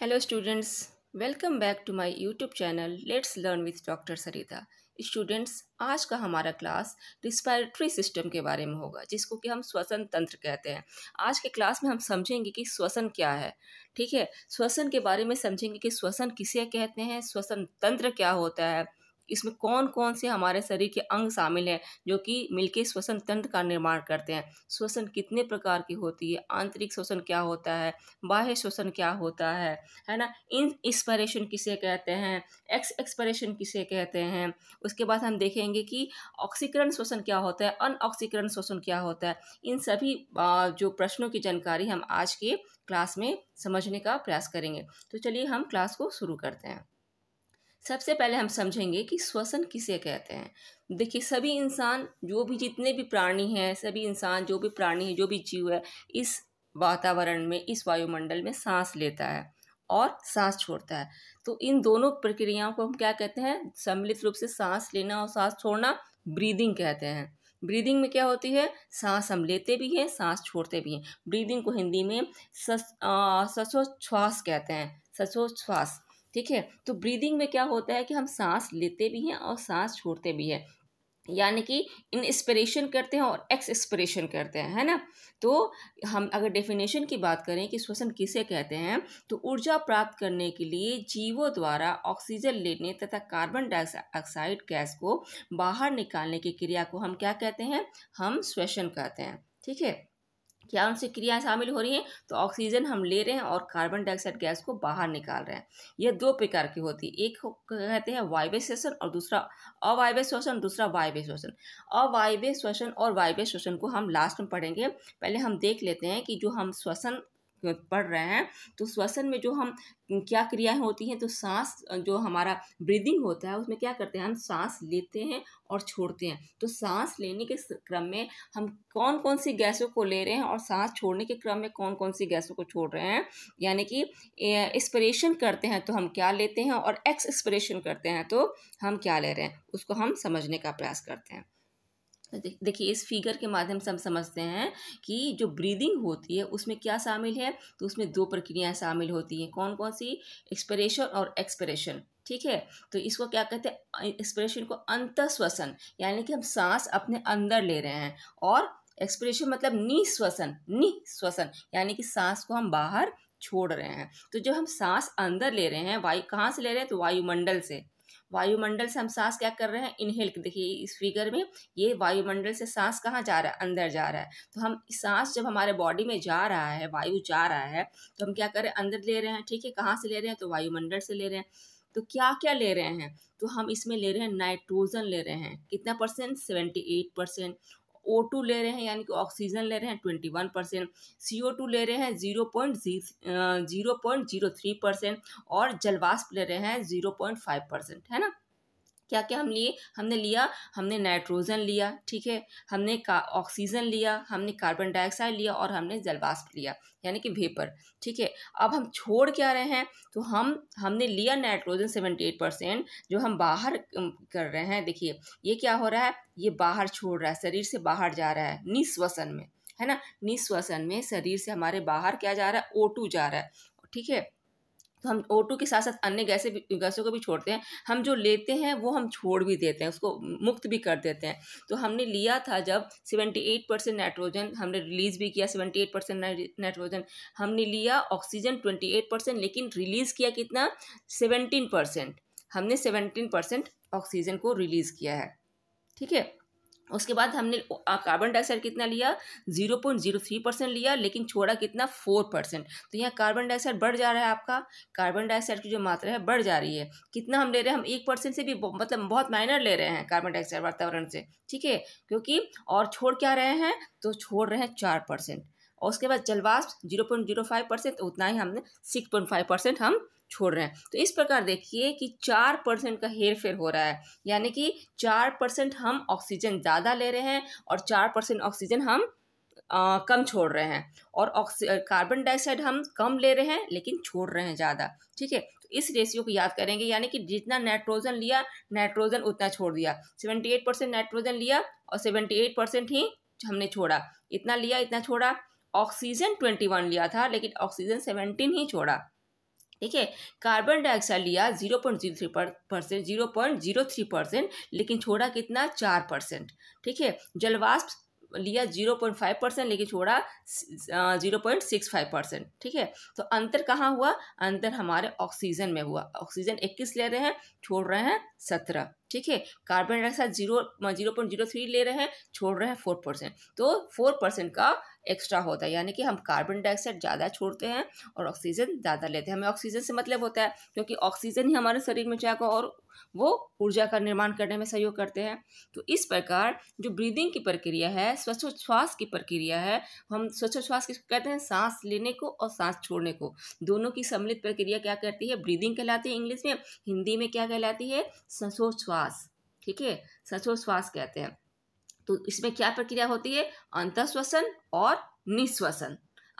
Hello students welcome back to my YouTube channel let's learn with doctor Sarita students आज का हमारा class respiratory system के बारे में होगा जिसको कि हम श्वसन तंत्र कहते हैं आज के क्लास में हम समझेंगे कि श्वसन क्या है ठीक है श्वसन के बारे में समझेंगे कि श्वसन किसे कहते हैं श्वसन तंत्र क्या होता है इसमें कौन कौन से हमारे शरीर के अंग शामिल हैं जो कि मिलके श्वसन तंत्र का निर्माण करते हैं श्वसन कितने प्रकार की होती है आंतरिक श्वसन क्या होता है बाह्य श्वसन क्या होता है है ना इन एक्सपायरेशन किसे कहते हैं एक्स एक्सपायरेशन किसे कहते हैं उसके बाद हम देखेंगे कि ऑक्सीकरण श्वसन क्या होता है अनऑक्सीकरण श्वसन क्या होता है इन सभी जो प्रश्नों की जानकारी हम आज के क्लास में समझने का प्रयास करेंगे तो चलिए हम क्लास को शुरू करते हैं सबसे पहले हम समझेंगे कि श्वसन किसे कहते हैं देखिए सभी इंसान जो भी जितने भी प्राणी हैं सभी इंसान जो भी प्राणी है जो भी जीव है इस वातावरण में इस वायुमंडल में सांस लेता है और सांस छोड़ता है तो इन दोनों प्रक्रियाओं को हम क्या कहते हैं सम्मिलित रूप से सांस लेना और सांस छोड़ना ब्रीदिंग कहते हैं ब्रीदिंग में क्या होती है सांस हम लेते भी हैं सांस छोड़ते भी हैं ब्रीदिंग को हिंदी में सस ससोच्छ्वास कहते हैं ससोच्छ्वास ठीक है तो ब्रीदिंग में क्या होता है कि हम सांस लेते भी हैं और सांस छोड़ते भी हैं यानी कि इंस्पिरेशन करते हैं और एक्सपिरेशन करते हैं है ना तो हम अगर डेफिनेशन की बात करें कि श्वसन किसे कहते हैं तो ऊर्जा प्राप्त करने के लिए जीवों द्वारा ऑक्सीजन लेने तथा कार्बन डाइऑक्साइड गैस को बाहर निकालने की क्रिया को हम क्या कहते हैं हम श्वसन कहते हैं ठीक है क्या उनसे क्रियाएं शामिल हो रही हैं तो ऑक्सीजन हम ले रहे हैं और कार्बन डाइऑक्साइड गैस को बाहर निकाल रहे हैं यह दो प्रकार की होती है एक कहते हैं वायव्य श्वसन और दूसरा अवायव्य श्वसन दूसरा वायव्य श्वसन अवायव्य श्वसन और वायव्य श्वसन को हम लास्ट में पढ़ेंगे पहले हम देख लेते हैं कि जो हम श्वसन पढ़ रहे हैं तो श्वसन में जो हम क्या क्रियाएं होती हैं तो सांस जो हमारा ब्रीदिंग होता है उसमें क्या करते हैं हम सांस लेते हैं और छोड़ते हैं तो सांस लेने के क्रम में हम कौन कौन सी गैसों को ले रहे हैं और सांस छोड़ने के क्रम में कौन कौन सी गैसों को छोड़ रहे हैं यानी कि एक्सपरेशन करते हैं तो हम क्या लेते हैं और एक्सप्रेशन करते हैं तो हम क्या ले रहे हैं उसको हम समझने का प्रयास करते हैं देखिए इस फिगर के माध्यम से हम समझते हैं कि जो ब्रीदिंग होती है उसमें क्या शामिल है तो उसमें दो प्रक्रियाएं शामिल होती हैं कौन कौन सी एक्सपरेशन और एक्सपरेशन ठीक है तो इसको क्या कहते हैं एक्सप्रेशन को अंत श्वसन यानी कि हम सांस अपने अंदर ले रहे हैं और एक्सप्रेशन मतलब निश्वसन निश्वसन यानी कि सांस को हम बाहर छोड़ रहे हैं तो जब हम सांस अंदर ले रहे हैं वायु कहाँ से ले रहे हैं तो वायुमंडल से वायुमंडल से हम सांस क्या कर रहे हैं इनहेल देखिए इस फिगर में ये वायुमंडल से सांस कहाँ जा रहा है अंदर जा रहा है तो हम सांस जब हमारे बॉडी में जा रहा है वायु जा रहा है तो हम क्या कर रहे हैं अंदर ले रहे हैं ठीक है कहाँ से ले रहे हैं तो वायुमंडल से ले रहे हैं तो क्या क्या ले रहे हैं तो हम इसमें ले रहे हैं नाइट्रोजन ले रहे हैं कितना percent seventy eight percent O two ले रहे हैं यानी कि ऑक्सीजन ले रहे हैं twenty one percent C O two ले रहे हैं zero point zero point zero three percent और जलवाष्प ले रहे हैं जीरो पॉइंट फाइव परसेंट है ना क्या क्या हम लिए हमने लिया हमने नाइट्रोजन लिया ठीक है हमने ऑक्सीजन लिया हमने कार्बन डाइऑक्साइड लिया और हमने जलवाष्प लिया यानी कि वेपर ठीक है अब हम छोड़ क्या रहे हैं तो हम हमने लिया नाइट्रोजन सेवेंटी एट परसेंट जो हम बाहर कर रहे हैं देखिए ये क्या हो रहा है ये बाहर छोड़ रहा है शरीर से बाहर जा रहा है निश्वसन में है ना निश्वसन में शरीर से हमारे बाहर क्या जा रहा है ओ जा रहा है ठीक है तो हम ओ के साथ साथ अन्य गैसे गैसों को भी छोड़ते हैं हम जो लेते हैं वो हम छोड़ भी देते हैं उसको मुक्त भी कर देते हैं तो हमने लिया था जब सेवेंटी एट परसेंट नाइट्रोजन हमने रिलीज़ भी किया सेवेंटी एट परसेंट नाइट्रोजन हमने लिया ऑक्सीजन ट्वेंटी एट परसेंट लेकिन रिलीज़ किया कितना सेवेंटीन परसेंट हमने सेवेंटीन परसेंट ऑक्सीजन को रिलीज़ किया है ठीक है उसके बाद हमने कार्बन डाइऑक्साइड कितना लिया zero point zero three percent लिया लेकिन छोड़ा कितना फोर परसेंट तो यहाँ कार्बन डाइऑक्साइड बढ़ जा रहा है आपका कार्बन डाइऑक्साइड की जो मात्रा है बढ़ जा रही है कितना हम ले रहे हैं हम एक परसेंट से भी मतलब बहुत माइनर ले रहे हैं कार्बन डाइऑक्साइड वातावरण से ठीक है क्योंकि और छोड़ क्या रहे हैं तो छोड़ रहे हैं चार परसेंट और उसके बाद जलवाष्प zero point zero five percent उतना ही हमने सिक्स पॉइंट फाइव परसेंट हम छोड़ रहे हैं तो इस प्रकार देखिए कि चार परसेंट का हेर फेर हो रहा है यानी कि चार परसेंट हम ऑक्सीजन ज़्यादा ले रहे हैं और चार परसेंट ऑक्सीजन हम आ, कम छोड़ रहे हैं और कार्बन डाइऑक्साइड हम कम ले रहे हैं लेकिन छोड़ रहे हैं ज़्यादा ठीक है तो इस रेशियो को याद करेंगे यानी कि जितना नाइट्रोजन लिया नाइट्रोजन उतना छोड़ दिया सेवेंटी एट परसेंट नाइट्रोजन लिया और सेवेंटी एट परसेंट ही हमने छोड़ा इतना लिया इतना छोड़ा ऑक्सीजन ट्वेंटी वन लिया था लेकिन ऑक्सीजन सेवेंटीन ही छोड़ा ठीक है कार्बन डाइऑक्साइड लिया zero point zero three percent zero point zero three percent लेकिन छोड़ा कितना चार परसेंट ठीक है जलवाष्प लिया जीरो पॉइंट फाइव परसेंट लेकिन छोड़ा zero point six five percent ठीक है तो अंतर कहाँ हुआ अंतर हमारे ऑक्सीजन में हुआ ऑक्सीजन इक्कीस ले रहे हैं छोड़ रहे हैं सत्रह ठीक है carbon dioxide zero zero point zero three ले रहे हैं छोड़ रहे हैं फोर परसेंट तो फोर परसेंट का एक्स्ट्रा होता है यानी कि हम कार्बन डाइऑक्साइड ज़्यादा छोड़ते हैं और ऑक्सीजन ज़्यादा लेते हैं हमें ऑक्सीजन से मतलब होता है क्योंकि ऑक्सीजन ही हमारे शरीर में जाकर और वो ऊर्जा का निर्माण करने में सहयोग करते हैं तो इस प्रकार जो ब्रीदिंग की प्रक्रिया है स्वच्छोच्छ्वास की प्रक्रिया है हम स्वच्छोच्छ्वास कहते हैं सांस लेने को और सांस छोड़ने को दोनों की सम्मिलित प्रक्रिया क्या करती है ब्रीदिंग कहलाती है इंग्लिश में हिंदी में क्या कहलाती है संसोच्छ्वास ठीक है संसोच्छ्वास कहते हैं तो इसमें क्या प्रक्रिया होती है अंतश्वसन और निश्वसन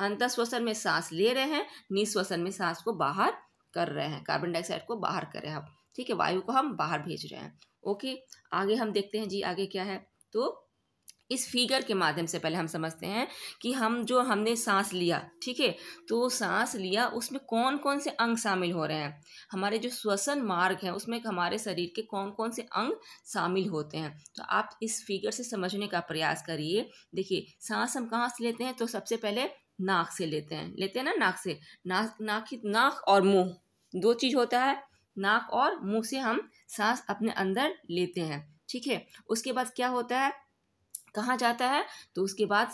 अंतश्वसन में सांस ले रहे हैं निश्वसन में सांस को बाहर कर रहे हैं कार्बन डाइऑक्साइड को बाहर कर रहे हैं ठीक है वायु को हम बाहर भेज रहे हैं ओके आगे हम देखते हैं जी आगे क्या है तो इस फिगर के माध्यम से पहले हम समझते हैं कि हम जो हमने सांस लिया ठीक है तो सांस लिया उसमें कौन कौन से अंग शामिल हो रहे हैं हमारे जो श्वसन मार्ग हैं उसमें हमारे शरीर के कौन कौन से अंग शामिल होते हैं तो आप इस फिगर से समझने का प्रयास करिए देखिए सांस हम कहाँ से लेते हैं तो सबसे पहले नाक से लेते हैं लेते हैं ना नाक से नाक नाक नाक और मुँह दो चीज़ होता है नाक और मुँह से हम सांस अपने अंदर लेते हैं ठीक है उसके बाद क्या होता है कहाँ जाता है तो उसके बाद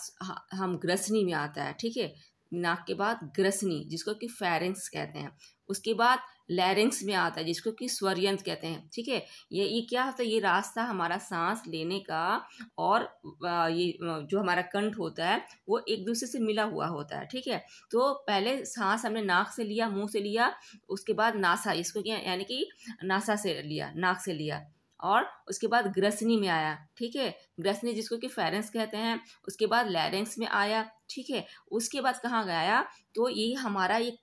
हम ग्रसनी में आता है ठीक है नाक के बाद ग्रसनी जिसको कि फेरेंस कहते हैं उसके बाद लैरिंग्स में आता है जिसको कि स्वरयंत्र कहते हैं ठीक है ये ये क्या होता है ये रास्ता हमारा सांस लेने का और ये जो हमारा कंठ होता है वो एक दूसरे से मिला हुआ होता है ठीक है तो पहले सांस हमने नाक से लिया मुंह से लिया उसके बाद नासा इसको यानी कि नासा से लिया नाक से लिया और उसके बाद ग्रसनी में आया ठीक है ग्रसनी जिसको कि फेरेंस कहते हैं उसके बाद लैरेंस में आया ठीक है उसके बाद कहाँ गया तो ये हमारा ये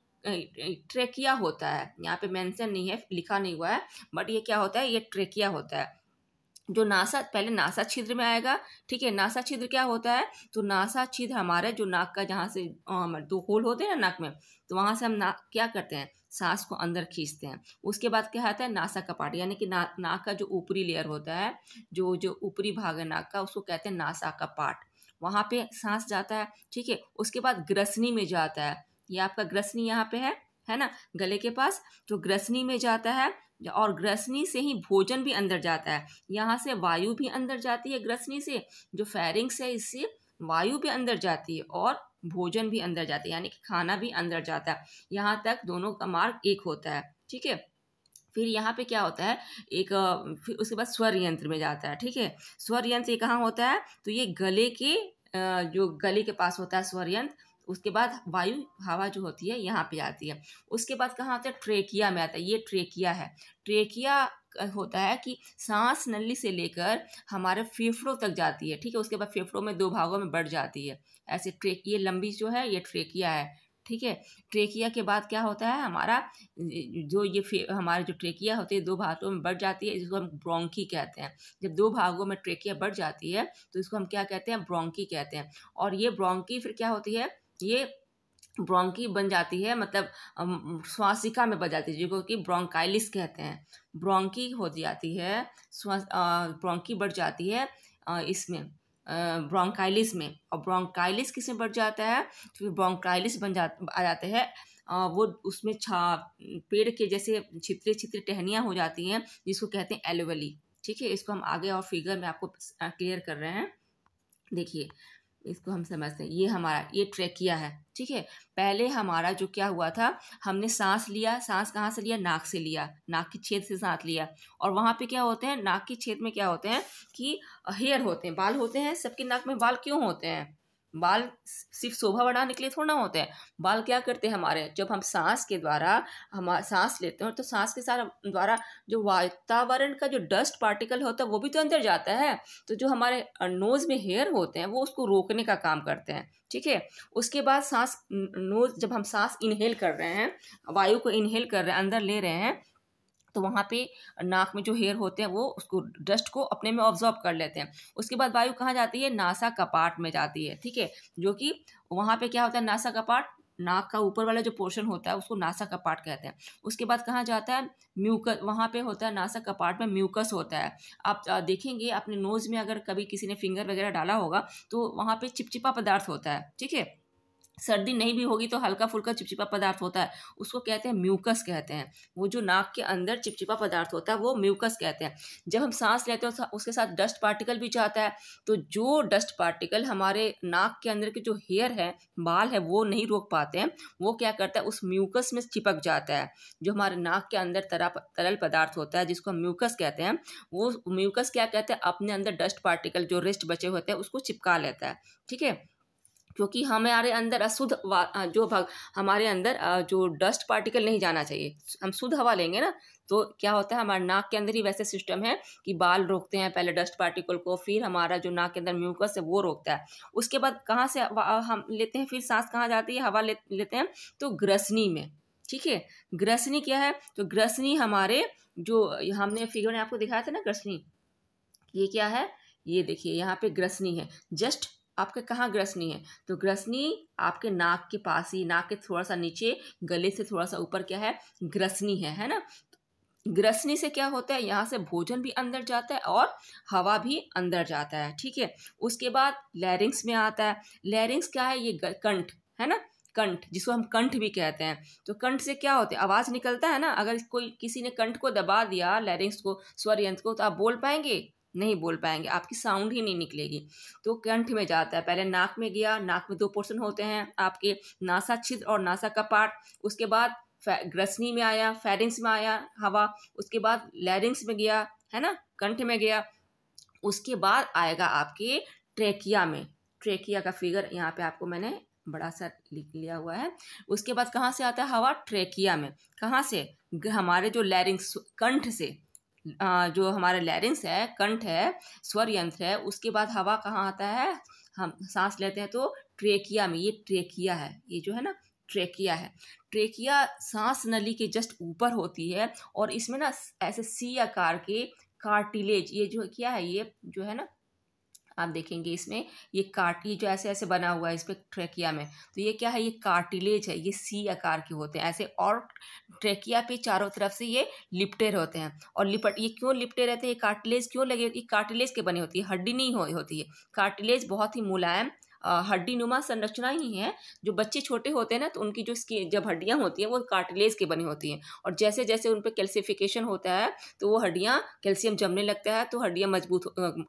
ट्रेकिया होता है यहाँ पे मेंशन नहीं है लिखा नहीं हुआ है बट ये क्या होता है ये ट्रेकिया होता है जो नासा पहले नासा छिद्र में आएगा ठीक है नासा छिद्र क्या होता है तो नासा छिद्र हमारे जो नाक का जहाँ से दो होल होते हैं ना नाक में तो वहाँ से हम नाक क्या करते हैं सांस को अंदर खींचते हैं उसके बाद क्या आता है नासा का पार्ट यानी कि ना नाक का जो ऊपरी लेयर होता है जो जो ऊपरी भाग है नाक का उसको कहते हैं नासा का पार्ट वहाँ पे सांस जाता है ठीक है उसके बाद ग्रसनी में जाता है ये आपका ग्रसनी यहाँ पे है है ना गले के पास तो ग्रसनी में जाता है और ग्रसनी से ही भोजन भी अंदर जाता है यहाँ से वायु भी अंदर जाती है ग्रसनी से जो फैरिंग्स है इससे वायु भी अंदर जाती है और भोजन भी अंदर जाता है यानी कि खाना भी अंदर जाता है यहाँ तक दोनों का मार्ग एक होता है ठीक है फिर यहाँ पे क्या होता है एक फिर उसके बाद स्वर यंत्र में जाता है ठीक है स्वर यंत्र ये कहाँ होता है तो ये गले के जो गले के पास होता है स्वर यंत्र उसके बाद वायु हवा जो होती है यहाँ पे आती है उसके बाद कहाँ आता है ट्रेकिया में आता है ये ट्रेकिया है ट्रेकिया होता है कि सांस नली से लेकर हमारे फेफड़ों तक जाती है ठीक है उसके बाद फेफड़ों में दो भागों में बढ़ जाती है ऐसे ट्रेक ये लंबी जो है ये ट्रेकिया है ठीक है ट्रेकिया के बाद क्या होता है हमारा जो ये हमारे जो ट्रेकिया होती है दो भागों में बढ़ जाती है जिसको हम ब्रोंकी कहते हैं जब दो भागों में ट्रेकिया बढ़ जाती है तो इसको हम क्या कहते हैं ब्रोंकी कहते हैं और ये ब्रोंकी फिर क्या होती है ये ब्रोंकी बन जाती है मतलब श्वासिका में बन जाती है जिसको कि ब्रोंकाइलिस कहते हैं ब्रोंकी हो जाती है ब्रोंकी बढ़ जाती है इसमें ब्रोंकाइलिस में और ब्रोंकाइलिस किस में बढ़ जाता है तो ब्रोंकाइलिस बन जा आ जाते हैं वो उसमें छा पेड़ के जैसे छित्रे छितरे टहनियाँ हो जाती हैं जिसको कहते हैं एलोवेली ठीक है इसको हम आगे और फिगर में आपको क्लियर कर रहे हैं देखिए इसको हम समझते हैं ये हमारा ये किया है ठीक है पहले हमारा जो क्या हुआ था हमने सांस लिया सांस कहाँ से लिया नाक से लिया नाक के छेद से सांस लिया और वहाँ पे क्या होते हैं नाक के छेद में क्या होते हैं कि हेयर होते हैं बाल होते हैं सबके नाक में बाल क्यों होते हैं बाल सिर्फ शोभा बढ़ाने के लिए थोड़ा होते हैं बाल क्या करते हैं हमारे जब हम सांस के द्वारा हम सांस लेते हैं तो सांस के साथ द्वारा जो वातावरण का जो डस्ट पार्टिकल होता है वो भी तो अंदर जाता है तो जो हमारे नोज़ में हेयर होते हैं वो उसको रोकने का काम करते हैं ठीक है उसके बाद सांस नोज जब हम सांस इनहेल कर रहे हैं वायु को इनहेल कर रहे हैं अंदर ले रहे हैं तो वहाँ पे नाक में जो हेयर होते हैं वो उसको डस्ट को अपने में ऑब्जॉर्ब कर लेते हैं उसके बाद वायु कहाँ जाती है नासा कपाट में जाती है ठीक है जो कि वहाँ पे क्या होता है नासा कपाट नाक का ऊपर वाला जो पोर्शन होता है उसको नासा कपाट कहते हैं उसके बाद कहाँ जाता है म्यूकस वहाँ पे होता है नासा कपाट में म्यूकस होता है आप देखेंगे अपने नोज़ में अगर कभी किसी ने फिंगर वगैरह डाला होगा तो वहाँ पे चिपचिपा पदार्थ होता है ठीक है सर्दी नहीं भी होगी तो हल्का फुल्का चिपचिपा पदार्थ होता है उसको कहते हैं म्यूकस कहते हैं वो जो नाक के अंदर चिपचिपा पदार्थ होता है वो म्यूकस कहते हैं जब हम सांस लेते हैं उसके साथ डस्ट पार्टिकल भी जाता है तो जो डस्ट पार्टिकल हमारे नाक के अंदर के जो हेयर है बाल है वो नहीं रोक पाते हैं वो क्या करता है उस म्यूकस में चिपक जाता है जो हमारे नाक के अंदर तरा तरल पदार्थ होता है जिसको हम म्यूकस कहते हैं वो म्यूकस क्या कहते हैं अपने अंदर डस्ट पार्टिकल जो रेस्ट बचे होते हैं उसको चिपका लेता है ठीक है क्योंकि हमारे अंदर अशुद्ध जो भग हमारे अंदर जो डस्ट पार्टिकल नहीं जाना चाहिए हम शुद्ध हवा लेंगे ना तो क्या होता है हमारे नाक के अंदर ही वैसे सिस्टम है कि बाल रोकते हैं पहले डस्ट पार्टिकल को फिर हमारा जो नाक के अंदर म्यूकस है वो रोकता है उसके बाद कहाँ से हम लेते हैं फिर सांस कहाँ जाती है हवा ले, लेते हैं तो ग्रसनी में ठीक है ग्रसनी क्या है तो ग्रसनी हमारे जो हमने फिगर ने आपको दिखाया था ना ग्रसनी ये क्या है ये देखिए यहाँ पे ग्रसनी है जस्ट आपके कहाँ ग्रसनी है तो ग्रसनी आपके नाक के पास ही नाक के थोड़ा सा नीचे गले से थोड़ा सा ऊपर क्या है ग्रसनी है है ना ग्रसनी से क्या होता है यहाँ से भोजन भी अंदर जाता है और हवा भी अंदर जाता है ठीक है उसके बाद लैरिंग्स में आता है लैरिंग्स क्या है ये कंठ है ना कंठ जिसको हम कंठ भी कहते हैं तो कंठ से क्या होता है आवाज़ निकलता है ना अगर कोई किसी ने कंठ को दबा दिया लैरिंग्स को स्वर यंत्र को तो आप बोल पाएंगे नहीं बोल पाएंगे आपकी साउंड ही नहीं निकलेगी तो कंठ में जाता है पहले नाक में गया नाक में दो पोर्शन होते हैं आपके नासा छिद्र और नासा का पार्ट उसके बाद ग्रसनी में आया फेरिंग्स में आया हवा उसके बाद लैरिंग्स में गया है ना कंठ में गया उसके बाद आएगा आपके ट्रेकिया में ट्रेकिया का फिगर यहाँ पे आपको मैंने बड़ा सा लिख लिया हुआ है उसके बाद कहाँ से आता है हवा ट्रेकिया में कहाँ से हमारे जो लैरिंग्स कंठ से जो हमारा लैरिंग्स है कंठ है स्वर यंत्र है उसके बाद हवा कहाँ आता है हम सांस लेते हैं तो ट्रेकिया में ये ट्रेकिया है ये जो है ना ट्रेकिया है ट्रेकिया सांस नली के जस्ट ऊपर होती है और इसमें ना ऐसे सी आकार के कार्टिलेज ये जो क्या है ये जो है ना आप देखेंगे इसमें ये ये जो ऐसे ऐसे बना हुआ है इस पर ट्रेकिया में तो ये क्या है ये कार्टिलेज है ये सी आकार के होते हैं ऐसे और ट्रेकिया पे चारों तरफ से ये लिपटे रहते हैं और लिपट ये क्यों लिपटे रहते हैं ये कार्टिलेज क्यों लगे ये कार्टिलेज के बने होती है हड्डी नहीं हो, होती है कार्टिलेज बहुत ही मुलायम हड्डी नुमा संरचना ही है जो बच्चे छोटे होते हैं ना तो उनकी जो स्किन जब हड्डियाँ होती हैं वो कार्टिलेज की बनी होती हैं और जैसे जैसे उन पर कैल्सिफिकेशन होता है तो वो हड्डियाँ कैल्शियम जमने लगता है तो हड्डियाँ मजबूत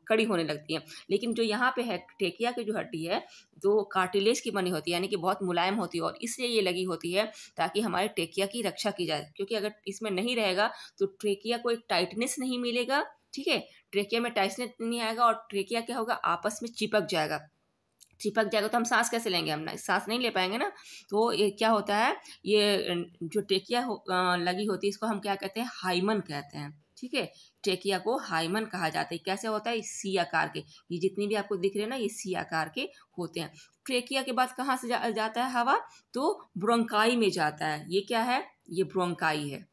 कड़ी होने लगती हैं लेकिन जो यहाँ पे है टेकिया की जो हड्डी है तो कार्टिलेज की बनी होती है यानी कि बहुत मुलायम होती है और इसलिए ये लगी होती है ताकि हमारे टेकिया की रक्षा की जाए क्योंकि अगर इसमें नहीं रहेगा तो ट्रेकिया को एक टाइटनेस नहीं मिलेगा ठीक है ट्रेकिया में टाइटनेस नहीं आएगा और ट्रेकिया क्या होगा आपस में चिपक जाएगा चिपक जाएगा तो हम सांस कैसे लेंगे हम सांस नहीं ले पाएंगे ना तो ये क्या होता है ये जो टेकिया हो, लगी होती है इसको हम क्या कहते हैं हाइमन कहते हैं ठीक है टेकिया को हाइमन कहा जाता है कैसे होता है सी आकार के ये जितनी भी आपको दिख रहे हैं ना ये सी आकार के होते हैं ट्रेकिया के बाद कहाँ से जा, जाता है हवा तो ब्रोंकाई में जाता है ये क्या है ये ब्रोंकाई है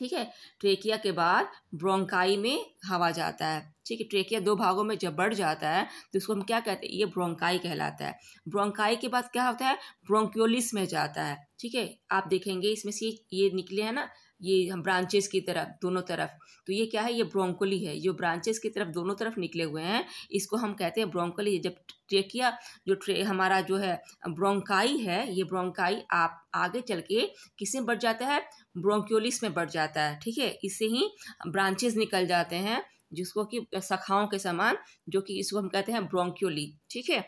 ठीक है ट्रेकिया के बाद ब्रोंकाई में हवा जाता है ठीक है ट्रेकिया दो भागों में जब बढ़ जाता है तो इसको हम क्या कहते हैं ये ब्रोंकाई कहलाता है ब्रोंकाई के बाद क्या होता है ब्रोंक्योलिस में जाता है ठीक है आप देखेंगे इसमें से ये निकले हैं ना ये हम ब्रांचेस की तरफ दोनों तरफ तो ये क्या है ये ब्रोंकोली है जो ब्रांचेस की तरफ दोनों तरफ निकले हुए हैं इसको हम कहते हैं ब्रोंकोली जब ट्रेकिया जो ट्रे हमारा जो है ब्रोंकाई है ये ब्रोंकाई आप आगे चल के किस में बढ़ जाता है ब्रोंक्योलिस में बढ़ जाता है ठीक है इससे ही ब्रांचेस निकल जाते हैं जिसको कि सखाओं के समान जो कि इसको हम कहते हैं ब्रोंक्योली ठीक है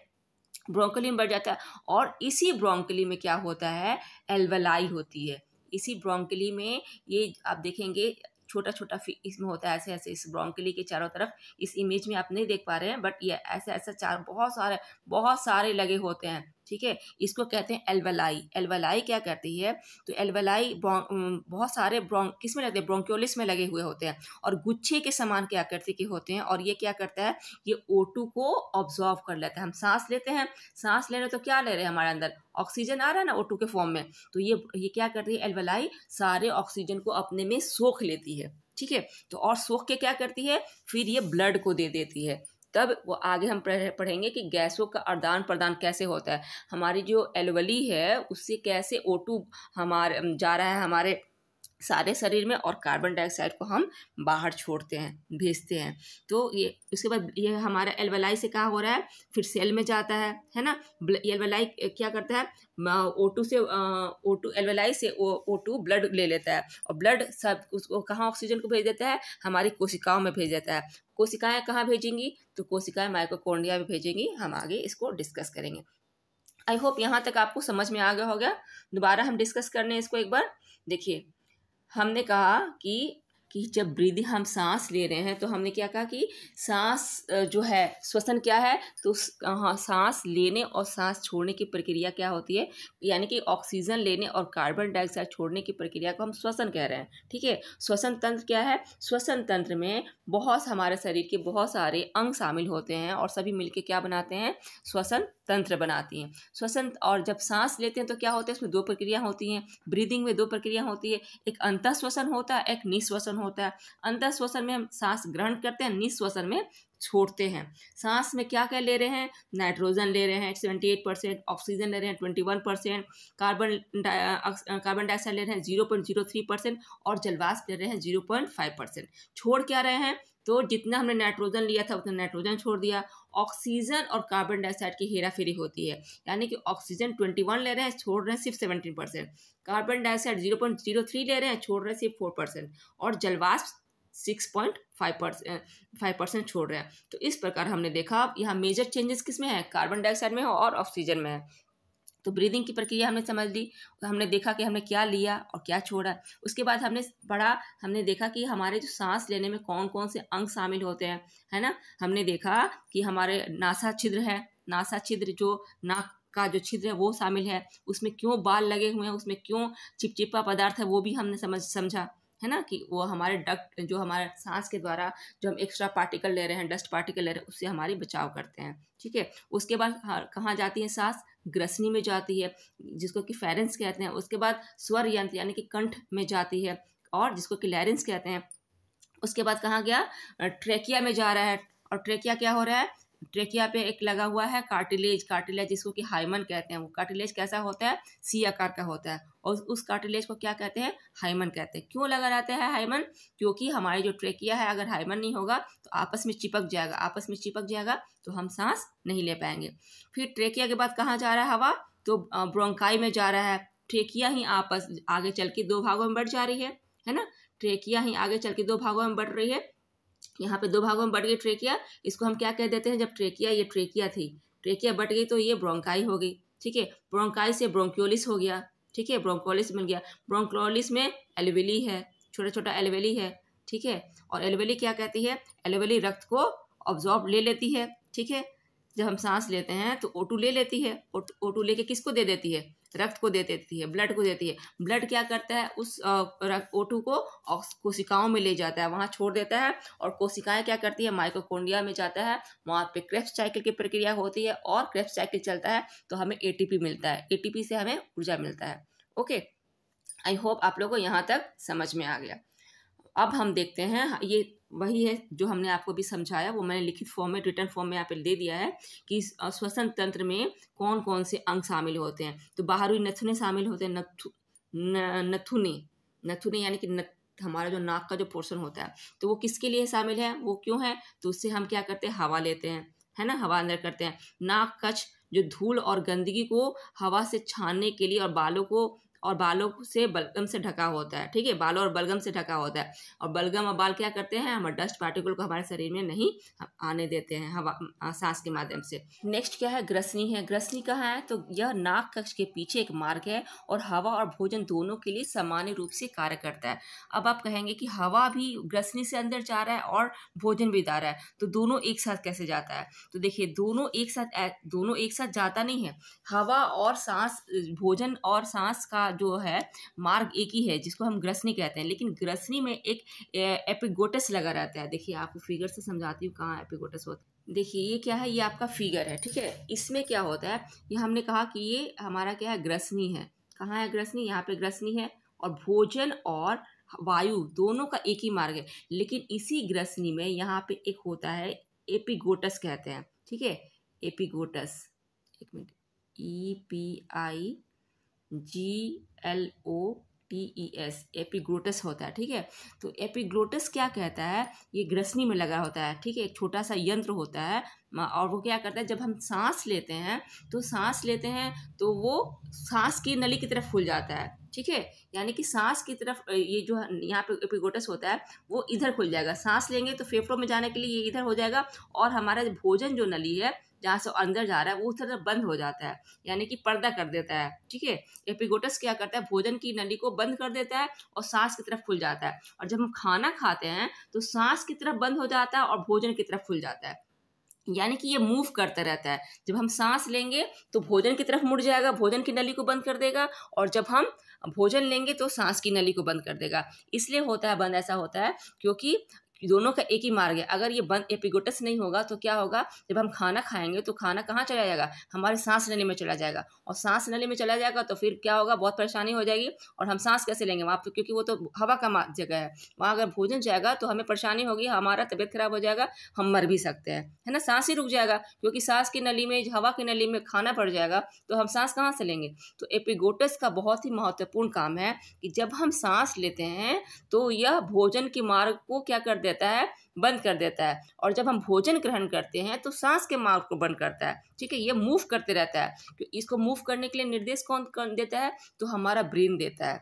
ब्रोंकोली में बढ़ जाता है और इसी ब्रोंकली में क्या होता है एल्वलाई होती है इसी ब्रोंकली में ये आप देखेंगे छोटा छोटा इसमें होता है ऐसे ऐसे इस ब्रोंकली के चारों तरफ इस इमेज में आप नहीं देख पा रहे हैं बट ये ऐसे ऐसे चार बहुत सारे बहुत सारे लगे होते हैं ठीक है इसको कहते हैं एल्वेलाई एल्वेलाई क्या करती है तो एल्वेलाई बहुत सारे ब्रों किस में लगते हैं ब्रोंक्योलिस में लगे हुए होते हैं और गुच्छे के समान क्या करते के होते हैं और ये क्या करता है ये ओ को ऑब्जॉर्व कर लेता है हम सांस लेते हैं सांस ले रहे तो क्या ले रहे हैं हमारे अंदर ऑक्सीजन आ रहा है ना ओ के फॉर्म में तो ये ये क्या करती है एल्वेलाई सारे ऑक्सीजन को अपने में सोख लेती है ठीक है तो और सोख के क्या करती है फिर ये ब्लड को दे देती है तब वो आगे हम पढ़ेंगे कि गैसों का आदान प्रदान कैसे होता है हमारी जो एलवली है उससे कैसे ओ हमारे जा रहा है हमारे सारे शरीर में और कार्बन डाइऑक्साइड को हम बाहर छोड़ते हैं भेजते हैं तो ये उसके बाद ये हमारा एल्वेलाई से कहाँ हो रहा है फिर सेल में जाता है है ना एल्वेलाई क्या करता है ओ टू से ओ टू एल्वेलाई से ओ ओ टू ब्लड ले लेता है और ब्लड सब उसको कहाँ ऑक्सीजन को भेज देता है हमारी कोशिकाओं में भेज देता है कोशिकाएँ कहाँ भेजेंगी तो कोशिकाएँ माइक्रोकोंडिया में भेजेंगी हम आगे इसको डिस्कस करेंगे आई होप यहाँ तक आपको समझ में आ गया होगा दोबारा हम डिस्कस करने इसको एक बार देखिए हमने कहा कि कि जब ब्रीदिंग हम सांस ले रहे हैं तो हमने क्या कहा कि सांस जो है श्वसन क्या है तो हाँ सांस लेने और सांस छोड़ने की प्रक्रिया क्या होती है यानी कि ऑक्सीजन लेने और कार्बन डाइऑक्साइड छोड़ने की प्रक्रिया को हम श्वसन कह रहे हैं ठीक है श्वसन तंत्र क्या है श्वसन तंत्र में बहुत हमारे शरीर के बहुत सारे अंग शामिल होते हैं और सभी मिलकर क्या बनाते हैं श्वसन तंत्र बनाती हैं श्वसन और जब सांस लेते हैं तो क्या होता है इसमें दो प्रक्रिया होती हैं ब्रीदिंग में दो प्रक्रिया होती है एक अंत श्वसन होता है एक निश्वसन होता है अंत श्वसन में हम सांस ग्रहण करते हैं निश्वसन में छोड़ते हैं सांस में क्या क्या ले रहे हैं नाइट्रोजन ले रहे हैं सेवेंटी एट परसेंट ऑक्सीजन ले रहे हैं twenty one percent carbon carbon dioxide ले रहे हैं zero point zero three percent और जलवास ले रहे हैं जीरो पॉइंट फाइव परसेंट छोड़ क्या रहे हैं तो जितना हमने नाइट्रोजन लिया था उतना नाइट्रोजन छोड़ दिया ऑक्सीजन और कार्बन डाइऑक्साइड की हेरा फेरी होती है यानी कि ऑक्सीजन ट्वेंटी वन ले रहे हैं छोड़ रहे हैं सिर्फ seventeen percent carbon dioxide zero point zero three ले रहे हैं छोड़ रहे हैं सिर्फ फोर परसेंट और जलवाष्प six point five percent five percent छोड़ रहे हैं तो इस प्रकार हमने देखा यहाँ मेजर चेंजेस किस में है कार्बन डाइऑक्साइड में है और ऑक्सीजन में है तो ब्रीदिंग की प्रक्रिया हमने समझ ली हमने देखा कि हमने क्या लिया और क्या छोड़ा उसके बाद हमने पढ़ा हमने देखा कि हमारे जो सांस लेने में कौन कौन से अंग शामिल होते हैं है ना हमने देखा कि हमारे नासा छिद्र है नासा छिद्र जो नाक का जो छिद्र है वो शामिल है उसमें क्यों बाल लगे हुए हैं उसमें क्यों चिपचिपा पदार्थ है वो भी हमने समझ समझा है ना कि वो हमारे डक्ट जो हमारे सांस के द्वारा जो हम एक्स्ट्रा पार्टिकल ले रहे हैं डस्ट पार्टिकल ले रहे हैं उससे हमारी बचाव करते हैं ठीक है उसके बाद कहाँ जाती है सांस ग्रसनी में जाती है जिसको कि फेरेंस कहते हैं उसके बाद स्वर यंत्र यानी कि कंठ में जाती है और जिसको कि लैरेंस कहते हैं उसके बाद कहाँ गया ट्रेकिया में जा रहा है और ट्रेकिया क्या हो रहा है ट्रेकिया पे एक लगा हुआ है कार्टिलेज कार्टिलेज जिसको कि हाइमन कहते हैं वो कार्टिलेज कैसा होता है सी आकार का होता है और उस कार्टिलेज को क्या कहते हैं हाइमन कहते हैं क्यों लगा रहता है हाइमन क्योंकि हमारी जो ट्रेकिया है अगर हाइमन नहीं होगा तो आपस में चिपक जाएगा आपस में चिपक जाएगा तो हम सांस नहीं ले पाएंगे फिर ट्रेकिया के बाद कहाँ जा रहा है हवा तो ब्रोंकाई में जा रहा है ट्रेकिया ही आपस आगे चल के दो भागों में बढ़ जा रही है है ना ट्रेकिया ही आगे चल के दो भागों में बढ़ रही है यहाँ पे दो भागों में बट गई ट्रेकिया इसको हम क्या कह देते हैं जब ट्रेकिया ये ट्रेकिया थी ट्रेकिया बट गई तो ये ब्रोंकाई हो गई ठीक है ब्रोंकाई से ब्रोंक्योलिस हो गया ठीक है ब्रोंकोलिस बन गया ब्रोंकोलिस में एलवेली है छोटा छोटा एलवेली है ठीक है और एलवेली क्या कहती है एलवेली रक्त को ऑब्जॉर्ब ले लेती है ठीक है जब हम सांस लेते हैं तो ओटू ले लेती है ओटू लेके किसको दे देती है रक्त को दे देती है ब्लड को देती है ब्लड क्या करता है उस ओ टू को कोशिकाओं में ले जाता है वहाँ छोड़ देता है और कोशिकाएं क्या करती है माइक्रोकोन्डिया में जाता है वहाँ पे क्रेप्स साइकिल की प्रक्रिया होती है और क्रेप्स साइकिल चलता है तो हमें ए मिलता है ए से हमें ऊर्जा मिलता है ओके आई होप आप लोगों को यहाँ तक समझ में आ गया अब हम देखते हैं ये वही है जो हमने आपको भी समझाया वो मैंने लिखित फॉर्म में रिटर्न फॉर्म में यहाँ दे दिया है कि श्वसन तंत्र में कौन कौन से अंग शामिल होते हैं तो बाहरी नथुने शामिल होते हैं नथु नथुने नथुने यानी कि न हमारा जो नाक का जो पोर्शन होता है तो वो किसके लिए शामिल है वो क्यों है तो उससे हम क्या करते हैं हवा लेते हैं है ना हवा अंदर करते हैं नाक कच्छ जो धूल और गंदगी को हवा से छानने के लिए और बालों को और बालों से बलगम से ढका होता है ठीक है बालों और बलगम से ढका होता है और बलगम और बाल क्या करते हैं हम डस्ट पार्टिकल को हमारे शरीर में नहीं आने देते हैं हवा सांस के माध्यम से नेक्स्ट क्या है ग्रसनी है ग्रसनी कहाँ है तो यह नाक कक्ष के पीछे एक मार्ग है और हवा और भोजन दोनों के लिए सामान्य रूप से कार्य करता है अब आप कहेंगे कि हवा भी ग्रसनी से अंदर जा रहा है और भोजन भी जा रहा है तो दोनों एक साथ कैसे जाता है तो देखिए दोनों एक साथ दोनों एक साथ जाता नहीं है हवा और सांस भोजन और सांस का जो है मार्ग एक ही है जिसको हम ग्रसनी कहते हैं लेकिन ग्रसनी में एक एपिगोटस लगा रहता है देखिए आपको फिगर से समझाती हूँ कहाँ एपिगोटस होता है देखिए ये क्या है ये आपका फिगर है ठीक है इसमें क्या होता है ये हमने कहा कि ये हमारा क्या है ग्रसनी है कहाँ है ग्रसनी यहाँ पे ग्रसनी है और भोजन और वायु दोनों का एक ही मार्ग है लेकिन इसी ग्रसनी में यहाँ पे एक होता है एपिगोटस कहते हैं ठीक है एपिगोटस एक minute E P I G L O T E S epiglottis होता है ठीक है तो एपिग्लोटस क्या कहता है ये ग्रसनी में लगा होता है ठीक है एक छोटा सा यंत्र होता है और वो क्या करता है जब हम सांस लेते हैं तो सांस लेते हैं तो वो सांस की नली की तरफ खुल जाता है ठीक है यानी कि सांस की तरफ ये जो यहाँ पे एपिगोटस होता है वो इधर खुल जाएगा सांस लेंगे तो फेफड़ों में जाने के लिए ये इधर हो जाएगा और हमारा भोजन जो नली है जहाँ से अंदर जा रहा है वो उस तरह बंद हो जाता है यानी कि पर्दा कर देता है ठीक है एपिगोटस क्या करता है भोजन की नली को बंद कर देता है और सांस की तरफ खुल जाता है और जब हम खाना खाते हैं तो सांस की तरफ बंद हो जाता है और भोजन की तरफ खुल जाता है यानी कि ये मूव करता रहता है जब हम सांस लेंगे तो भोजन की तरफ मुड़ जाएगा भोजन की नली को बंद कर देगा और जब हम भोजन लेंगे तो सांस की नली को बंद कर देगा इसलिए होता है बंद ऐसा होता है क्योंकि दोनों का एक ही मार्ग है अगर ये बंद एपिगोटस नहीं होगा तो क्या होगा जब हम खाना खाएंगे तो खाना कहाँ चला जाएगा हमारे सांस नली में चला जाएगा और सांस नली में चला जाएगा तो फिर क्या होगा बहुत परेशानी हो जाएगी और हम सांस कैसे लेंगे वहाँ पर क्योंकि वो तो हवा का जगह है वहाँ अगर भोजन जाएगा तो हमें परेशानी होगी हमारा तबियत खराब हो जाएगा हम मर भी सकते हैं है ना सांस ही रुक जाएगा क्योंकि सांस की नली में हवा की नली में खाना पड़ जाएगा तो हम सांस कहाँ से लेंगे तो एपिगोटस का बहुत ही महत्वपूर्ण काम है कि जब हम सांस लेते हैं तो यह भोजन के मार्ग को क्या कर दे देता है बंद कर देता है और जब हम भोजन ग्रहण करते हैं तो सांस के मार्ग को बंद करता है ठीक है ये मूव करते रहता है इसको मूव करने के लिए निर्देश कौन देता है तो हमारा ब्रेन देता है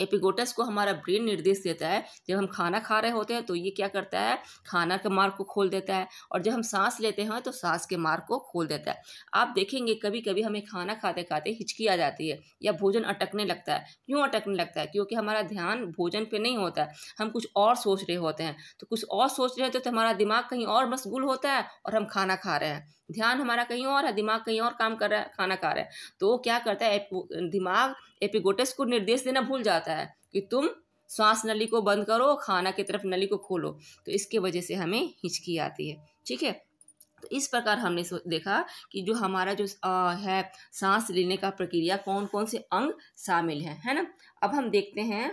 एपिगोटस को हमारा ब्रेन निर्देश देता है जब हम खाना खा रहे होते हैं तो ये क्या करता है खाना के मार्ग को खोल देता है और जब हम सांस लेते हैं तो सांस के मार्ग को खोल देता है आप देखेंगे कभी कभी हमें खाना खाते खाते हिचकी आ जाती है या भोजन अटकने लगता है क्यों अटकने लगता है क्योंकि हमारा ध्यान भोजन पर नहीं होता है हम कुछ और सोच रहे होते हैं तो कुछ और सोच रहे होते तो हमारा दिमाग कहीं और मशगूल होता है और हम खाना खा रहे हैं ध्यान हमारा कहीं और है दिमाग कहीं और काम कर रहा है खाना खा रहा है तो क्या करता है दिमाग एपिगोटस को निर्देश देना भूल जाता है कि तुम सांस नली को बंद करो खाना की तरफ नली को खोलो तो इसके वजह से हमें हिचकी आती है ठीक है तो इस प्रकार हमने देखा कि जो हमारा जो आ, है सांस लेने का प्रक्रिया कौन कौन से अंग शामिल हैं है ना अब हम देखते हैं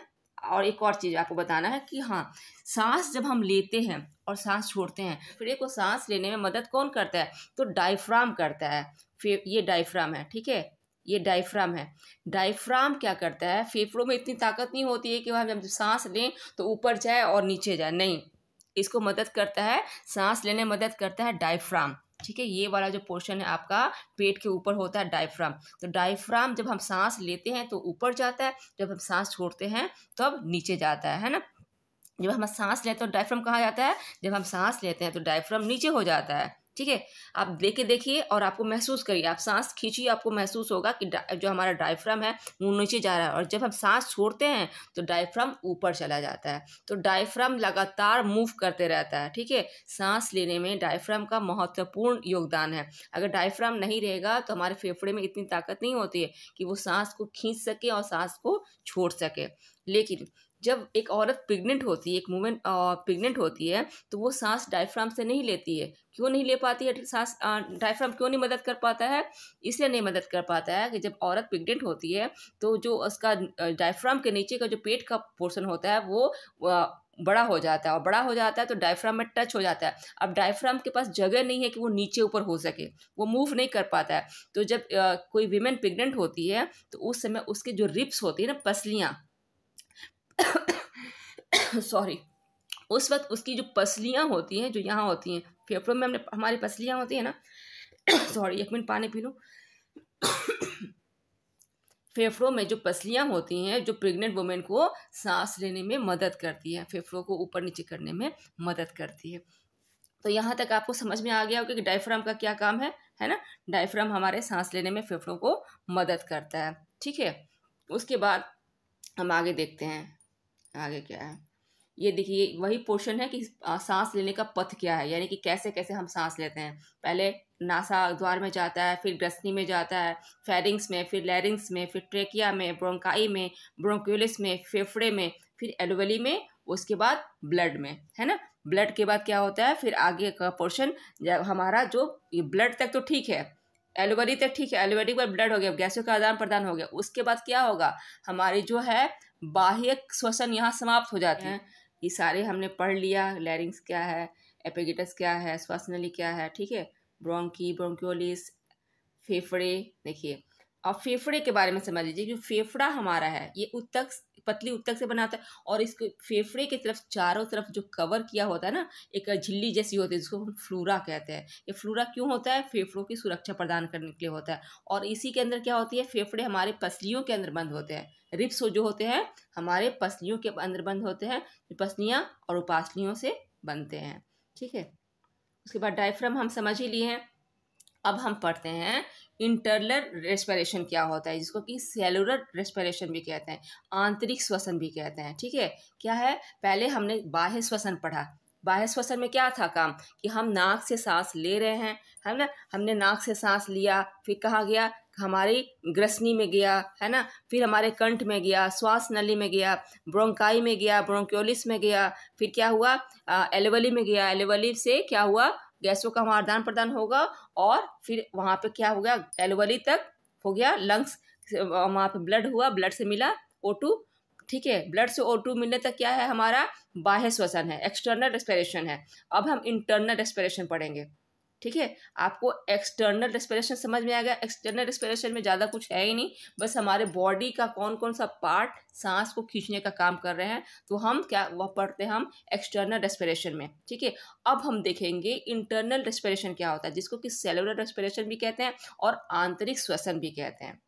और एक और चीज़ आपको बताना है कि हाँ सांस जब हम लेते हैं और सांस छोड़ते हैं फेफड़े को सांस लेने में मदद कौन करता है तो डायफ्राम करता है फे ये डायफ्राम है ठीक है ये डायफ्राम है डायफ्राम क्या करता है फेफड़ों में इतनी ताकत नहीं होती है कि वह जब सांस लें तो ऊपर जाए और नीचे जाए नहीं इसको मदद करता है सांस लेने मदद करता है डायफ्राम ठीक है ये वाला जो पोर्शन है आपका पेट के ऊपर होता है डायफ्राम तो डायफ्राम जब हम सांस लेते हैं तो ऊपर जाता है जब हम सांस छोड़ते हैं तब तो नीचे जाता है है ना जब हम सांस लेते हैं तो डायफ्राम कहाँ जाता है जब हम सांस लेते हैं तो डायफ्राम नीचे हो जाता है ठीक है आप देखे देखिए और आपको महसूस करिए आप सांस खींचिए आपको महसूस होगा कि जो हमारा डायफ्राम है वो नीचे जा रहा है और जब हम सांस छोड़ते हैं तो डायफ्राम ऊपर चला जाता है तो डायफ्राम लगातार मूव करते रहता है ठीक है सांस लेने में डायफ्राम का महत्वपूर्ण योगदान है अगर डायफ्राम नहीं रहेगा तो हमारे फेफड़े में इतनी ताकत नहीं होती है कि वो सांस को खींच सके और सांस को छोड़ सके लेकिन जब एक औरत प्रेग्नेंट होती है एक वूमेन प्रेग्नेंट होती है तो वो सांस डायफ्राम से नहीं लेती है क्यों नहीं ले पाती है सांस डायफ्राम क्यों नहीं मदद कर पाता है इसलिए नहीं मदद कर पाता है कि जब औरत प्रेग्नेंट होती है तो जो उसका डायफ्राम के नीचे का जो पेट का पोर्सन होता है वो बड़ा हो जाता है और बड़ा हो जाता है तो डायफ्राम में टच हो जाता है अब डायफ्राम के पास जगह नहीं है कि वो नीचे ऊपर हो सके वो मूव नहीं कर पाता है तो जब कोई विमेन प्रेग्नेंट होती है तो उस समय उसके जो रिप्स होती है ना पसलियाँ सॉरी उस वक्त उसकी जो पसलियाँ होती हैं जो यहाँ होती हैं फेफड़ों में हमने हमारी पसलियाँ होती हैं ना सॉरी एक मिनट पानी पी लूँ फेफड़ों में जो पसलियाँ होती हैं जो प्रेग्नेंट वुमेन को सांस लेने में मदद करती है फेफड़ों को ऊपर नीचे करने में मदद करती है तो यहाँ तक आपको समझ में आ गया होगा कि डायफ्राम का क्या काम है है ना डायफ्राम हमारे सांस लेने में फेफड़ों को मदद करता है ठीक है उसके बाद हम आगे देखते हैं आगे क्या है ये देखिए वही पोर्शन है कि सांस लेने का पथ क्या है यानी कि कैसे कैसे हम सांस लेते हैं पहले नासा द्वार में जाता है फिर ग्रसनी में जाता है फेरिंग्स में फिर लैरिंग्स में फिर ट्रेकिया में ब्रोंकाई में ब्रोंक्यूलिस में फेफड़े में फिर एलोवेली में उसके बाद ब्लड में है ना ब्लड के बाद क्या होता है फिर आगे का पोर्शन हमारा जो ब्लड तक तो ठीक है एलोवेरी तक ठीक है एलोवेरी के बाद ब्लड हो गया गैसों का आदान प्रदान हो गया उसके बाद क्या होगा हमारी जो है बाह्य श्वसन यहाँ समाप्त हो जाते हाँ। हैं ये सारे हमने पढ़ लिया लैरिंग्स क्या है एपेगिटस क्या है श्वसनली क्या है ठीक है ब्रोंकी ब्रोंक्योलिस फेफड़े देखिए अब फेफड़े के बारे में समझ लीजिए जो फेफड़ा हमारा है ये उत्तक पतली उत्तक से बनाता है और इसको फेफड़े की तरफ चारों तरफ जो कवर किया होता है ना एक झिल्ली जैसी होती है जिसको हम फ्लूरा कहते हैं ये फ्लूरा क्यों होता है फेफड़ों की सुरक्षा प्रदान करने के लिए होता है और इसी के अंदर क्या होती है फेफड़े हमारे पसलियों के अंदर बंद होते हैं रिप्स जो होते हैं हमारे पसलियों के अंदर बंद होते हैं पसलियाँ और उपासलियों से बनते हैं ठीक है उसके बाद डायफ्रम हम समझ ही लिए हैं अब हम पढ़ते हैं इंटरलर रेस्पिरेशन क्या होता है जिसको कि सेलुलर रेस्पिरेशन भी कहते हैं आंतरिक श्वसन भी कहते हैं ठीक है क्या है पहले हमने बाह्य श्वसन पढ़ा बाह्य श्वसन में क्या था काम कि हम नाक से सांस ले रहे हैं है ना हमने नाक से सांस लिया फिर कहाँ गया हमारी ग्रसनी में गया है ना फिर हमारे कंठ में गया श्वास नली में गया ब्रोंकाई में गया ब्रोंक्योलिस में गया फिर क्या हुआ एलेवली में गया एलेवली से क्या हुआ गैसों का वहाँ आदान प्रदान होगा और फिर वहाँ पे क्या हो गया एलोवली तक हो गया लंग्स वहाँ पे ब्लड हुआ ब्लड से मिला ओ टू ठीक है ब्लड से ओ टू मिलने तक क्या है हमारा बाह्य श्वसन है एक्सटर्नल रेस्पिरेशन है अब हम इंटरनल रेस्पिरेशन पढ़ेंगे ठीक है आपको एक्सटर्नल रेस्पिरेशन समझ में आ गया एक्सटर्नल रेस्पिरेशन में ज़्यादा कुछ है ही नहीं बस हमारे बॉडी का कौन कौन सा पार्ट सांस को खींचने का काम कर रहे हैं तो हम क्या वह पढ़ते हैं हम एक्सटर्नल रेस्पिरेशन में ठीक है अब हम देखेंगे इंटरनल रेस्पिरेशन क्या होता है जिसको कि सेलुलर रेस्पिरेशन भी कहते हैं और आंतरिक श्वसन भी कहते हैं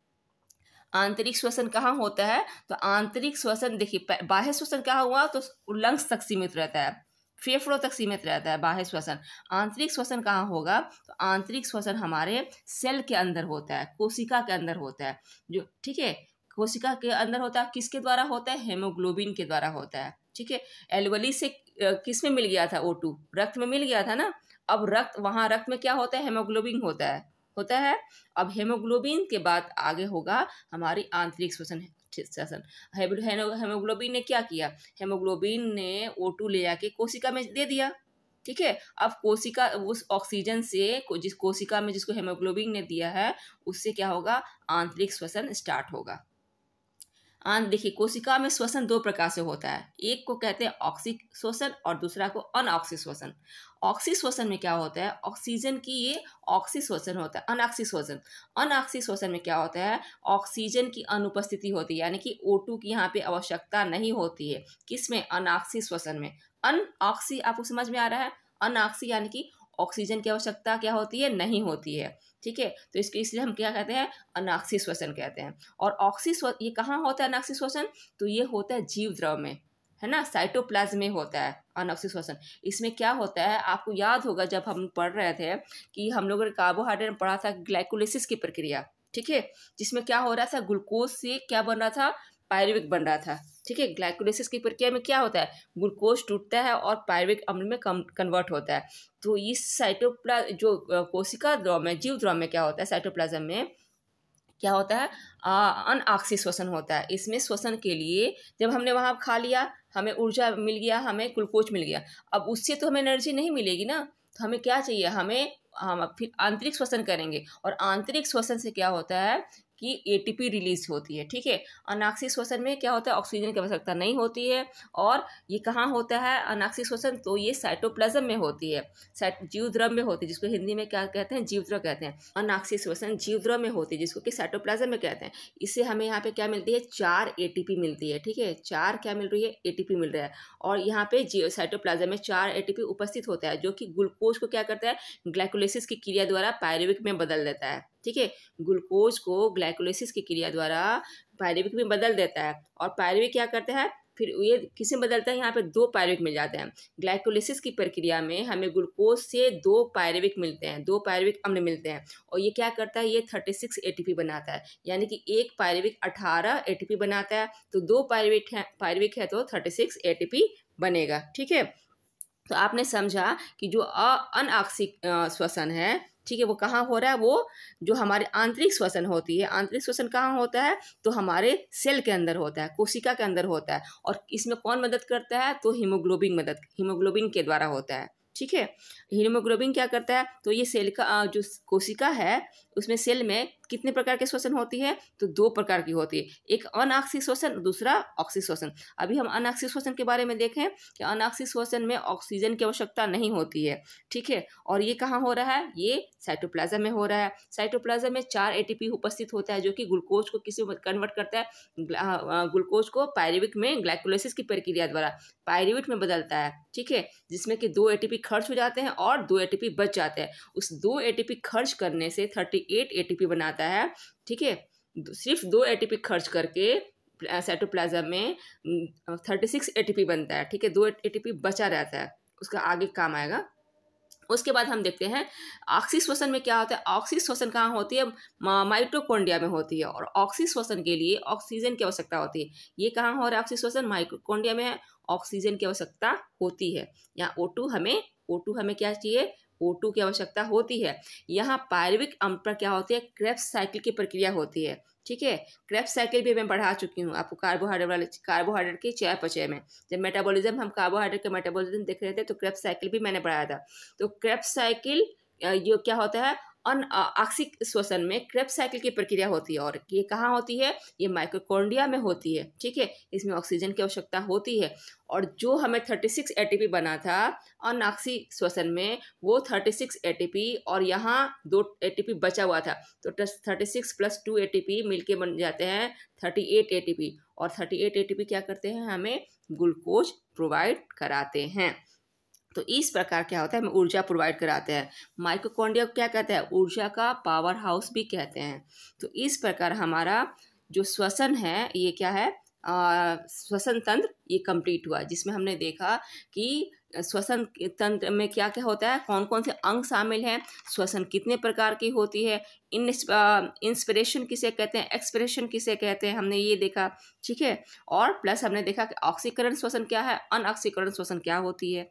आंतरिक श्वसन कहाँ होता है तो आंतरिक श्वसन देखिए बाह्य श्वसन कहाँ हुआ तो लंग्स तक सीमित रहता है फेफड़ों तक सीमित रहता है बाह्य श्वसन आंतरिक श्वसन कहाँ होगा तो आंतरिक श्वसन हमारे सेल के अंदर होता है कोशिका के अंदर होता है जो ठीक है कोशिका के अंदर होता है किसके द्वारा होता है हेमोग्लोबिन के द्वारा होता है ठीक है एलवली से किस में मिल गया था ओ टू रक्त में मिल गया था ना अब रक्त वहाँ रक्त में क्या होता है हेमोग्लोबिन होता है होता है अब हेमोग्लोबिन के बाद आगे होगा हमारी आंतरिक श्वसन सेशन हेमोग्लोबिन ने क्या किया हेमोग्लोबिन ने ओ टू ले जाके कोशिका में दे दिया ठीक है अब कोशिका उस ऑक्सीजन से जिस कोशिका में जिसको हेमोग्लोबिन ने दिया है उससे क्या होगा आंतरिक श्वसन स्टार्ट होगा आन देखिए कोशिका में श्वसन दो प्रकार से होता है एक को कहते हैं ऑक्सी श्वसन और दूसरा को अनऑक्सी श्वसन ऑक्सी श्वसन में क्या होता है ऑक्सीजन की ये ऑक्सी श्वसन होता है अनऑक्सी श्वसन अनऑक्सी श्वसन में क्या होता है ऑक्सीजन की अनुपस्थिति होती है यानी कि ओ की यहाँ पे आवश्यकता नहीं होती है किस में अनऑक्सी श्वसन में अनऑक्सी आपको समझ में आ रहा है अनऑक्सी यानी कि ऑक्सीजन की आवश्यकता क्या होती है नहीं होती है ठीक है तो इसके इसलिए हम क्या कहते हैं अनाक्षी श्वसन कहते हैं और ऑक्सी ये कहाँ होता है अनाक्षी श्वसन तो ये होता है जीव द्रव में है ना साइटोप्लाज्म में होता है अनऑक्सी श्वसन इसमें क्या होता है आपको याद होगा जब हम पढ़ रहे थे कि हम लोगों ने कार्बोहाइड्रेट में पढ़ा था ग्लाइकोलिसिस की प्रक्रिया ठीक है जिसमें क्या हो रहा था ग्लूकोज से क्या बन रहा था पायरुविक बन रहा था ठीक है ग्लाइकोलाइसिस की प्रक्रिया में क्या होता है ग्लूकोज टूटता है और पायरिक अम्ल में कम कन्वर्ट होता है तो इस साइटोप्ला जो कोशिका द्रव में जीव द्रव में क्या होता है साइटोप्लाज्म में क्या होता है अनऑक्सी श्वसन होता है इसमें श्वसन के लिए जब हमने वहाँ खा लिया हमें ऊर्जा मिल गया हमें ग्लूकोज मिल गया अब उससे तो हमें एनर्जी नहीं मिलेगी ना तो हमें क्या चाहिए हमें हम फिर आंतरिक श्वसन करेंगे और आंतरिक श्वसन से क्या होता है की एटीपी रिलीज होती है ठीक है अनाक्सी श्वसन में क्या होता है ऑक्सीजन की आवश्यकता नहीं होती है और ये कहाँ होता है अनाक्सी श्वसन तो ये साइटोप्लाज्म में होती है जीवद्रव में होती है जिसको हिंदी में क्या कहते हैं जीवद्रव कहते हैं अनाक्सी श्वसन जीवद्रव में होती है जिसको कि साइटोप्लाज्म में कहते हैं इससे हमें यहाँ पे क्या मिलती है चार ए मिलती है ठीक है चार क्या मिल रही है ए मिल रहा है और यहाँ पे साइटोप्लाजम में चार ए उपस्थित होता है जो कि ग्लूकोज को क्या करता है ग्लाइकोलिसिस की क्रिया द्वारा पायरुविक में बदल देता है ठीक है ग्लूकोज को ग्लाइकोलिसिस की क्रिया द्वारा पायरेविक में बदल देता है और पायरेविक क्या करता है फिर ये किसे बदलता है यहाँ पे दो पायरेविक मिल जाते हैं ग्लाइकोलिसिस की प्रक्रिया में हमें ग्लूकोज से दो पायरेविक मिलते हैं दो पायरेविक अम्ल मिलते हैं और ये क्या करता है ये थर्टी सिक्स एटीपी बनाता है यानी कि एक पायरेविक अठारह एटीपी बनाता है तो दो पायरेविक है पायरेविक है तो थर्टी सिक्स एटीपी बनेगा ठीक है तो आपने समझा कि जो अनऑक्सी श्वसन है ठीक है वो कहाँ हो रहा है वो जो हमारे आंतरिक श्वसन होती है आंतरिक श्वसन कहाँ होता है तो हमारे सेल के अंदर होता है कोशिका के अंदर होता है और इसमें कौन मदद करता है तो हीमोग्लोबिन मदद हीमोग्लोबिन के द्वारा होता है ठीक है हीमोग्लोबिन क्या करता है तो ये सेल का जो कोशिका है उसमें सेल में कितने प्रकार की श्वसन होती है तो दो प्रकार की होती है एक अनाक्षी श्वसन दूसरा ऑक्सी श्वसन अभी हम अनाक्षी श्वसन के बारे में देखें कि अनाक्षी श्वसन में ऑक्सीजन की आवश्यकता नहीं होती है ठीक है और ये कहाँ हो रहा है ये साइटोप्लाजम में हो रहा है साइटोप्लाजम में चार ए उपस्थित होता है जो कि ग्लूकोज को किसी कन्वर्ट करता है ग्लूकोज को पायरिविक में ग्लाइकोलोसिस की प्रक्रिया द्वारा पायरिविट में बदलता है ठीक है जिसमें कि दो ए खर्च हो जाते हैं और दो ए बच जाते हैं उस दो ए खर्च करने से थर्टी एट बनाता है जाता है ठीक है सिर्फ दो एटीपी खर्च करके साइटोप्लाज्म में थर्टी सिक्स एटीपी बनता है ठीक है दो एटीपी बचा रहता है उसका आगे काम आएगा उसके बाद हम देखते हैं ऑक्सी श्वसन में क्या होता है ऑक्सी श्वसन कहाँ होती है माइटोकोन्डिया में होती है और ऑक्सी श्वसन के लिए ऑक्सीजन की आवश्यकता होती है ये कहाँ हो रहा है ऑक्सी श्वसन माइक्रोकोंडिया में ऑक्सीजन की आवश्यकता होती है यहाँ ओ हमें ओ हमें क्या चाहिए ओ की आवश्यकता होती है यहाँ पारिविक अम्ल पर क्या होती है क्रेप्स साइकिल की प्रक्रिया होती है ठीक है क्रेप्स साइकिल भी मैं पढ़ा चुकी हूँ आपको कार्बोहाइड्रेट वाले कार्बोहाइड्रेट के चयापचय में जब मेटाबॉलिज्म हम कार्बोहाइड्रेट के मेटाबॉलिज्म देख रहे थे तो क्रेप्स साइकिल भी मैंने पढ़ाया था तो क्रेप्स साइकिल ये क्या होता है अन ऑक्सिक श्वसन में क्रेप साइकिल की प्रक्रिया होती है और ये कहाँ होती है ये माइक्रोकोन्डिया में होती है ठीक है इसमें ऑक्सीजन की आवश्यकता होती है और जो हमें थर्टी सिक्स ए बना था अनऑक्सी श्वसन में वो थर्टी सिक्स ए और यहाँ दो ए बचा हुआ था तो thirty six plus two A मिलके बन जाते हैं थर्टी एट ए और थर्टी एट ए क्या करते हैं हमें ग्लूकोज प्रोवाइड कराते हैं तो इस प्रकार क्या होता है हमें ऊर्जा प्रोवाइड कराते हैं माइक्रोकॉन्डिया क्या कहते हैं ऊर्जा का पावर हाउस भी कहते हैं तो इस प्रकार हमारा जो श्वसन है ये क्या है श्वसन तंत्र ये कंप्लीट हुआ जिसमें हमने देखा कि श्वसन तंत्र में क्या क्या होता है कौन कौन से अंग शामिल हैं श्वसन कितने प्रकार की होती है इन इंस्पिरेशन किसे कहते हैं एक्सप्रेशन किसे कहते हैं हमने ये देखा ठीक है और प्लस हमने देखा कि ऑक्सीकरण श्वसन क्या है अनऑक्सीकरण श्वसन क्या होती है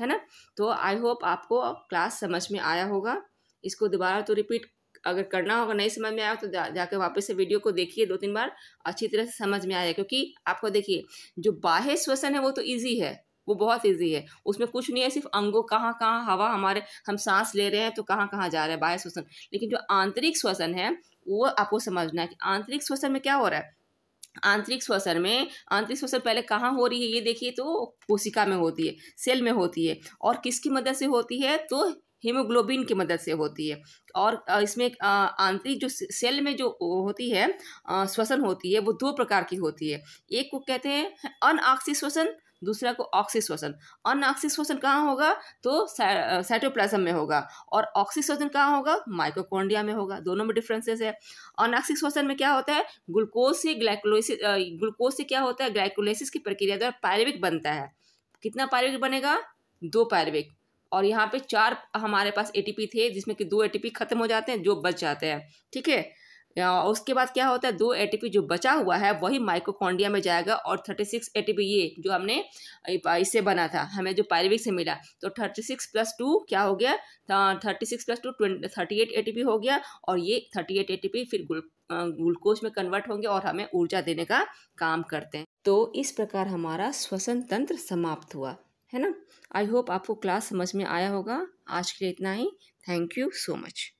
है ना तो आई होप आपको क्लास समझ में आया होगा इसको दोबारा तो रिपीट अगर करना होगा नहीं समझ में आया तो जा, जाकर वापस से वीडियो को देखिए दो तीन बार अच्छी तरह से समझ में आया क्योंकि आपको देखिए जो बाह्य श्वसन है वो तो ईजी है वो बहुत ईजी है उसमें कुछ नहीं है सिर्फ अंगों कहाँ कहाँ हवा हमारे हम सांस ले रहे हैं तो कहाँ कहाँ जा रहे हैं बाह्य श्वसन लेकिन जो आंतरिक श्वसन है वो आपको समझना है कि आंतरिक श्वसन में क्या हो रहा है आंतरिक श्वसन में आंतरिक श्वसन पहले कहाँ हो रही है ये देखिए तो कोशिका में होती है सेल में होती है और किसकी मदद से होती है तो हीमोग्लोबिन की मदद से होती है और इसमें आंतरिक जो सेल में जो होती है श्वसन होती है वो दो प्रकार की होती है एक को कहते हैं अनऑक्सी श्वसन दूसरा को ऑक्सी श्वसन अनऑक्सी कहाँ होगा तो साइटोप्लाज्म में होगा और ऑक्सी कहाँ होगा माइक्रोकोन्डिया में होगा दोनों में डिफरेंसेस है अनऑक्सी श्वसन में क्या होता है ग्लूकोज से ग्लाइकोलोसिस ग्लूकोज से क्या होता है ग्लाइकोलाइसिस की प्रक्रिया द्वारा पायरविक बनता है कितना पायरविक बनेगा दो पायरविक और यहाँ पे चार हमारे पास एटीपी थे जिसमें कि दो एटीपी खत्म हो जाते हैं जो बच जाते हैं ठीक है उसके बाद क्या होता है दो ए जो बचा हुआ है वही माइक्रोकॉन्डिया में जाएगा और थर्टी सिक्स एटीपी ये जो हमने इससे बना था हमें जो पायरविक से मिला तो थर्टी सिक्स प्लस टू क्या हो गया thirty six plus two thirty eight ATP हो गया और ये थर्टी एट एटीपी फिर ग्लूकोज में कन्वर्ट होंगे और हमें ऊर्जा देने का काम करते हैं तो इस प्रकार हमारा श्वसन तंत्र समाप्त हुआ है ना आई होप आपको क्लास समझ में आया होगा आज के लिए इतना ही थैंक यू सो मच